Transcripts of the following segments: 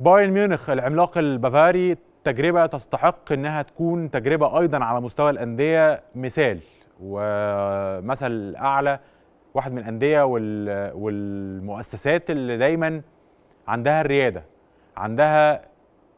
بايرن ميونخ العملاق البافاري تجربه تستحق انها تكون تجربه ايضا على مستوى الانديه مثال ومثل اعلى واحد من الانديه والمؤسسات اللي دايما عندها الرياده عندها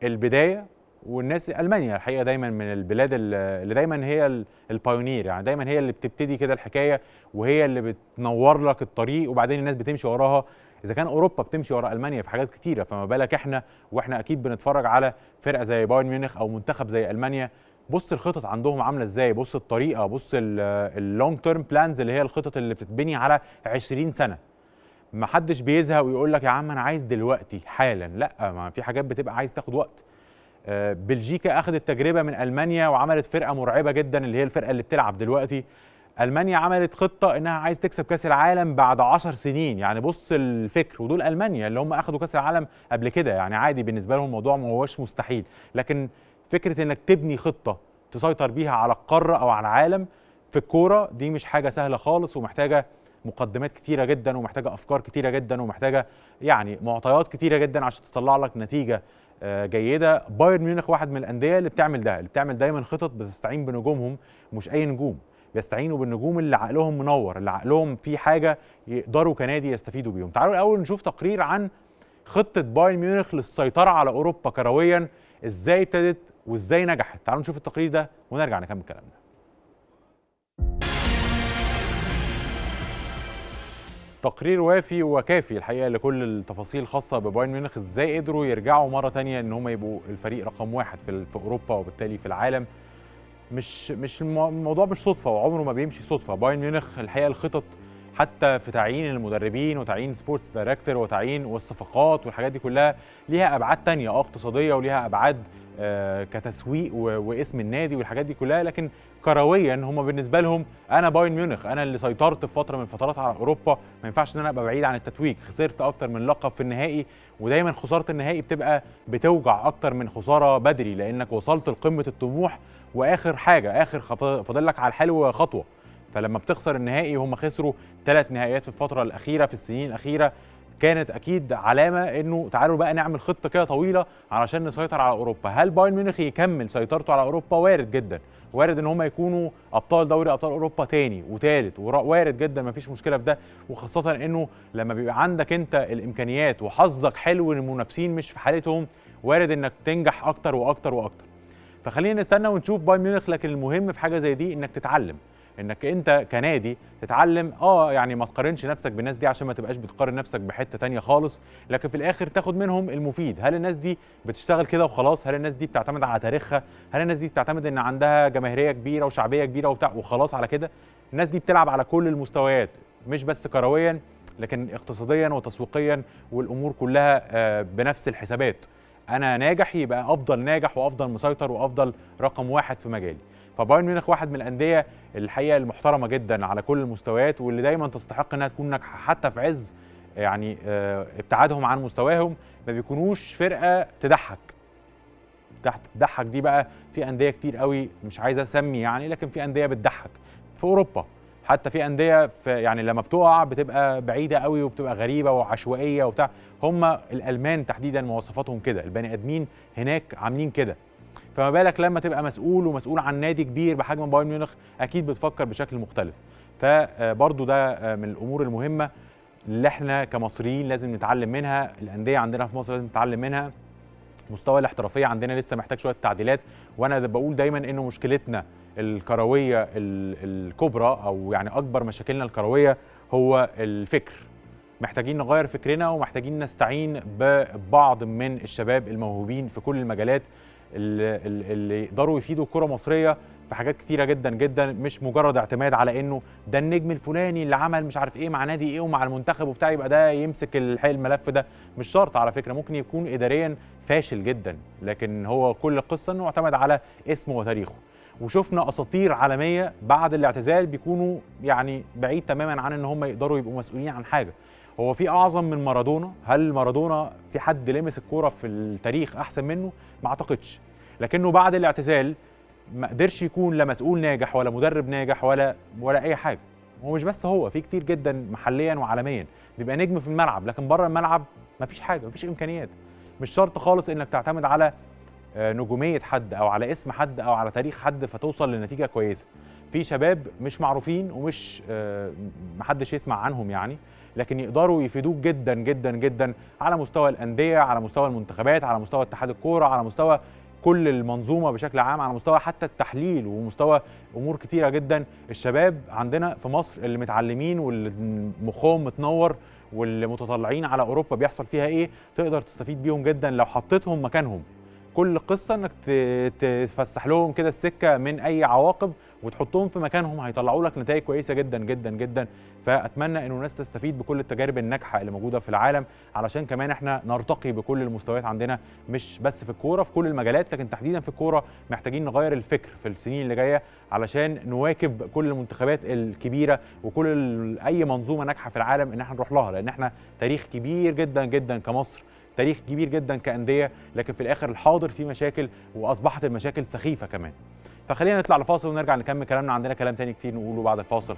البدايه والناس المانيا الحقيقه دايما من البلاد اللي دايما هي البايونير يعني دايما هي اللي بتبتدي كده الحكايه وهي اللي بتنور لك الطريق وبعدين الناس بتمشي وراها اذا كان اوروبا بتمشي ورا المانيا في حاجات كتيره فما بالك احنا واحنا اكيد بنتفرج على فرقه زي بايرن ميونخ او منتخب زي المانيا بص الخطط عندهم عامله ازاي بص الطريقه بص اللونج تيرم بلانز اللي هي الخطط اللي بتتبني على 20 سنه ما حدش بيزهق ويقول لك يا عم انا عايز دلوقتي حالا لا ما في حاجات بتبقى عايز تاخد وقت آه، بلجيكا اخذت تجربه من المانيا وعملت فرقه مرعبه جدا اللي هي الفرقه اللي بتلعب دلوقتي المانيا عملت خطه انها عايز تكسب كاس العالم بعد 10 سنين يعني بص الفكر ودول المانيا اللي هم اخذوا كاس العالم قبل كده يعني عادي بالنسبه لهم الموضوع ما هوش مستحيل لكن فكره انك تبني خطه تسيطر بيها على القاره او على العالم في الكوره دي مش حاجه سهله خالص ومحتاجه مقدمات كتيره جدا ومحتاجه افكار كتيره جدا ومحتاجه يعني معطيات كتيره جدا عشان تطلع لك نتيجه آه، جيده بايرن ميونخ واحد من الانديه اللي بتعمل ده اللي بتعمل دايما خطط بتستعين بنجومهم مش اي نجوم يستعينوا بالنجوم اللي عقلهم منور اللي عقلهم في حاجه يقدروا كنادي يستفيدوا بيهم تعالوا الاول نشوف تقرير عن خطه بايرن ميونخ للسيطره على اوروبا كرويا ازاي ابتدت وازاي نجحت تعالوا نشوف التقرير ده ونرجع نكمل كلامنا تقرير وافي وكافي الحقيقه لكل التفاصيل الخاصه ببايرن ميونخ ازاي قدروا يرجعوا مره تانية ان هم يبقوا الفريق رقم واحد في اوروبا وبالتالي في العالم مش مش الموضوع مش صدفه وعمره ما بيمشي صدفه بايرن ميونخ الحقيقه الخطط حتى في تعيين المدربين وتعيين سبورتس دايركتور وتعيين والصفقات والحاجات دي كلها ليها ابعاد تانية اه اقتصاديه وليها ابعاد آه، كتسويق واسم النادي والحاجات دي كلها لكن كرويا هم بالنسبه لهم انا بايرن ميونخ انا اللي سيطرت في فتره من الفترات على اوروبا ما ينفعش ان انا ابقى بعيد عن التتويج خسرت اكتر من لقب في النهائي ودايما خساره النهائي بتبقى بتوجع اكتر من خساره بدري لانك وصلت لقمه الطموح واخر حاجه اخر فاضل لك على الحلو خطوه فلما بتخسر النهائي هم خسروا ثلاث نهائيات في الفتره الاخيره في السنين الاخيره كانت اكيد علامه انه تعالوا بقى نعمل خطه كده طويله علشان نسيطر على اوروبا هل بايرن ميونخ يكمل سيطرته على اوروبا وارد جدا وارد ان هم يكونوا ابطال دوري ابطال اوروبا تاني وتالت وارد جدا ما فيش مشكله في ده وخاصه انه لما بيبقى عندك انت الامكانيات وحظك حلو ان المنافسين مش في حالتهم وارد انك تنجح اكتر واكتر واكتر فخلينا نستنى ونشوف بايرن ميونخ لكن المهم في حاجه زي دي انك تتعلم انك انت كنادي تتعلم اه يعني ما تقارنش نفسك بالناس دي عشان ما تبقاش بتقارن نفسك بحته تانية خالص لكن في الاخر تاخد منهم المفيد هل الناس دي بتشتغل كده وخلاص هل الناس دي بتعتمد على تاريخها هل الناس دي بتعتمد ان عندها جماهيريه كبيره وشعبيه كبيره وبتاع وخلاص على كده الناس دي بتلعب على كل المستويات مش بس كرويا لكن اقتصاديا وتسويقيا والامور كلها آه، بنفس الحسابات انا ناجح يبقى افضل ناجح وافضل مسيطر وافضل رقم واحد في مجالي فبايرن ميونخ واحد من الانديه الحقيقه المحترمه جدا على كل المستويات واللي دايما تستحق انها تكون ناجحه حتى في عز يعني آه، ابتعادهم عن مستواهم ما بيكونوش فرقه تضحك تحت تضحك دي بقى في انديه كتير قوي مش عايز اسمي يعني لكن في انديه بتضحك في اوروبا حتى في انديه في يعني لما بتقع بتبقى بعيده قوي وبتبقى غريبه وعشوائيه وبتاع هم الالمان تحديدا مواصفاتهم كده البني ادمين هناك عاملين كده فما بالك لما تبقى مسؤول ومسؤول عن نادي كبير بحجم بايرن ميونخ اكيد بتفكر بشكل مختلف فبرضو آه، ده آه، من الامور المهمه اللي احنا كمصريين لازم نتعلم منها الانديه عندنا في مصر لازم نتعلم منها مستوى الاحترافيه عندنا لسه محتاج شويه تعديلات وانا بقول دايما انه مشكلتنا الكرويه الكبرى او يعني اكبر مشاكلنا الكرويه هو الفكر محتاجين نغير فكرنا ومحتاجين نستعين ببعض من الشباب الموهوبين في كل المجالات اللي اللي يقدروا يفيدوا الكره المصريه في حاجات كتيره جدا جدا مش مجرد اعتماد على انه ده النجم الفلاني اللي عمل مش عارف ايه مع نادي ايه ومع المنتخب وبتاع يبقى ده يمسك الملف ده مش شرط على فكره ممكن يكون اداريا فاشل جدا لكن هو كل القصه انه اعتمد على اسمه وتاريخه وشفنا اساطير عالميه بعد الاعتزال بيكونوا يعني بعيد تماما عن ان هم يقدروا يبقوا مسؤولين عن حاجه هو في اعظم من مارادونا هل مارادونا في حد لمس الكوره في التاريخ احسن منه ما اعتقدش لكنه بعد الاعتزال ما قدرش يكون لا مسؤول ناجح ولا مدرب ناجح ولا ولا اي حاجه هو مش بس هو في كتير جدا محليا وعالميا بيبقى نجم في الملعب لكن بره الملعب ما فيش حاجه ما فيش امكانيات مش شرط خالص انك تعتمد على آه، نجوميه حد او على اسم حد او على تاريخ حد فتوصل لنتيجه كويسه في شباب مش معروفين ومش آه، محدش يسمع عنهم يعني لكن يقدروا يفيدوك جدا جدا جدا على مستوى الانديه على مستوى المنتخبات على مستوى اتحاد الكوره على مستوى كل المنظومه بشكل عام على مستوى حتى التحليل ومستوى امور كتيره جدا الشباب عندنا في مصر اللي متعلمين واللي مخهم متنور واللي متطلعين على اوروبا بيحصل فيها ايه تقدر تستفيد بيهم جدا لو حطيتهم مكانهم كل قصه انك تفسح لهم كده السكه من اي عواقب وتحطهم في مكانهم هيطلعوا لك نتائج كويسه جدا جدا جدا فاتمنى انه الناس تستفيد بكل التجارب الناجحه اللي موجوده في العالم علشان كمان احنا نرتقي بكل المستويات عندنا مش بس في الكوره في كل المجالات لكن تحديدا في الكوره محتاجين نغير الفكر في السنين اللي جايه علشان نواكب كل المنتخبات الكبيره وكل اي منظومه ناجحه في العالم ان احنا نروح لها لان احنا تاريخ كبير جدا جدا كمصر تاريخ كبير جدا كانديه لكن في الاخر الحاضر فيه مشاكل واصبحت المشاكل سخيفه كمان فخلينا نطلع لفاصل ونرجع نكمل كلامنا عندنا كلام تاني كتير نقوله بعد الفاصل